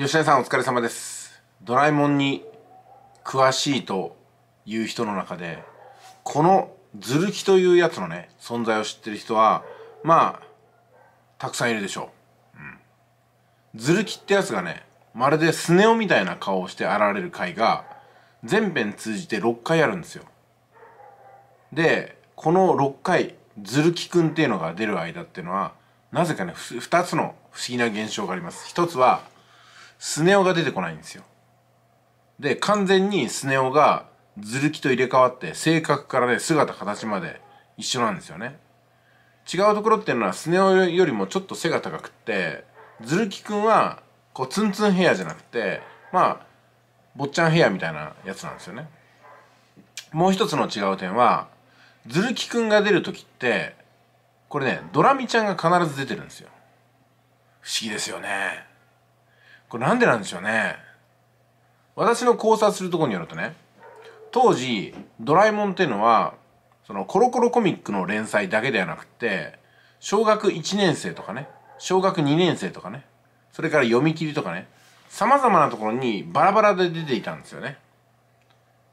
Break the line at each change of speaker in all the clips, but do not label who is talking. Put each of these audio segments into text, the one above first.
吉田さんお疲れ様ですドラえもんに詳しいという人の中でこのズルキというやつのね存在を知ってる人はまあたくさんいるでしょう、うん、ズルキってやつがねまるでスネ夫みたいな顔をして現れる回が全編通じて6回あるんですよでこの6回ズルキくんっていうのが出る間っていうのはなぜかね2つの不思議な現象があります1つはスネ夫が出てこないんですよ。で、完全にスネ夫がズルキと入れ替わって、性格からね、姿形まで一緒なんですよね。違うところっていうのはスネ夫よりもちょっと背が高くって、ズルキくんはこうツンツンヘアじゃなくて、まあ、坊ちゃんヘアみたいなやつなんですよね。もう一つの違う点は、ズルキくんが出る時って、これね、ドラミちゃんが必ず出てるんですよ。不思議ですよね。これなんでなんでしょうね私の考察するところによるとね当時「ドラえもん」っていうのはそのコロコロコミックの連載だけではなくて小学1年生とかね小学2年生とかねそれから読み切りとかねさまざまなところにバラバラで出ていたんですよね。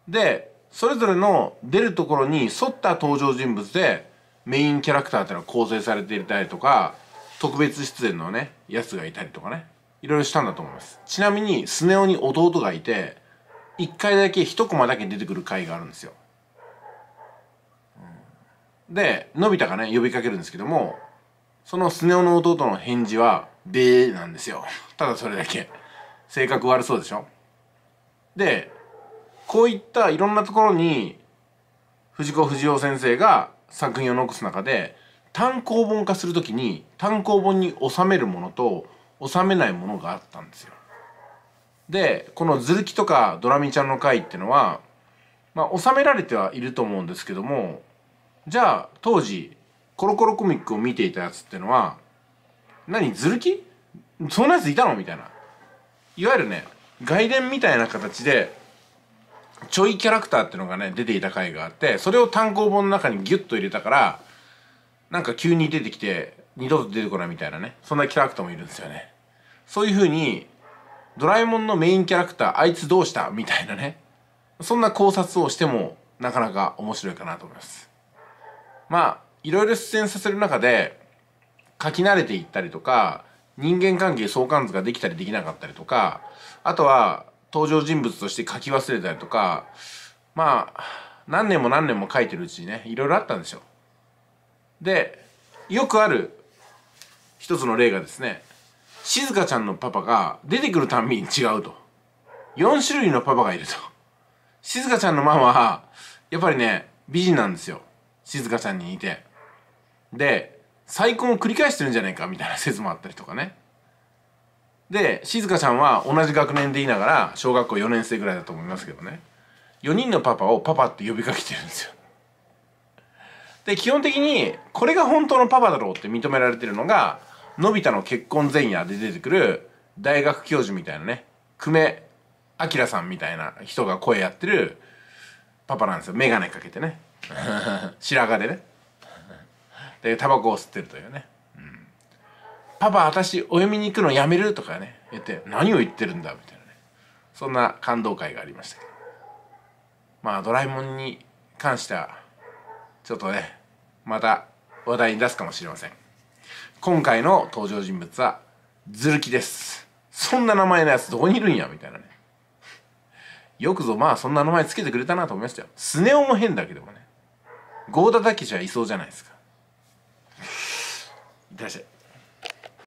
でそれぞれの出るところに沿った登場人物でメインキャラクターっていうのは構成されていたりとか特別出演のねやつがいたりとかねいろいろしたんだと思いますちなみにスネ夫に弟がいて1回だけ1コマだけ出てくる回があるんですよでのび太がね呼びかけるんですけどもそのスネ夫の弟の返事は「でー」なんですよ ただそれだけ性格悪そうでしょでこういったいろんなところに藤子不二雄先生が作品を残す中で単行本化する時に単行本に収めるものと収めないものがあったんですよ。でこの「ズルキ」とか「ドラミちゃんの会」っていうのは、まあ、収められてはいると思うんですけどもじゃあ当時コロコロコミックを見ていたやつっていうのは何ズルキそんなやついたのみたいないわゆるね外伝みたいな形でちょいキャラクターっていうのがね出ていた回があってそれを単行本の中にギュッと入れたからなんか急に出てきて二度と出てこないみたいなねそんなキャラクターもいるんですよねそういう風にドラえもんのメインキャラクターあいつどうしたみたいなねそんな考察をしてもなかなか面白いかなと思いますまあいろいろ出演させる中で書き慣れていったりとか人間関係相関図ができたりできなかったりとかあとは登場人物として書き忘れたりとかまあ何年も何年も書いてるうちにねいろいろあったんですよでよくある一つの例がですね静香ちゃんのパパが出てくるたんびに違うと4種類のパパがいると静香ちゃんのママはやっぱりね美人なんですよ静香ちゃんに似てで再婚を繰り返してるんじゃないかみたいな説もあったりとかねで静香ちゃんは同じ学年でいながら小学校4年生ぐらいだと思いますけどね4人のパパをパパって呼びかけてるんですよで基本的にこれが本当のパパだろうって認められてるのがのび太の結婚前夜で出てくる大学教授みたいなね、久米明さんみたいな人が声やってるパパなんですよ。メガネかけてね。白髪でね。で、タバコを吸ってるというね。パパ、私、お嫁に行くのやめるとかね、言って、何を言ってるんだみたいなね。そんな感動会がありましたけど。まあ、ドラえもんに関しては、ちょっとね、また話題に出すかもしれません。今回の登場人物はズルキですそんな名前のやつどこにいるんやみたいなねよくぞまあそんな名前つけてくれたなと思いましたよスネ夫も変だけどもね郷田けじゃいそうじゃないですかいってらっしゃい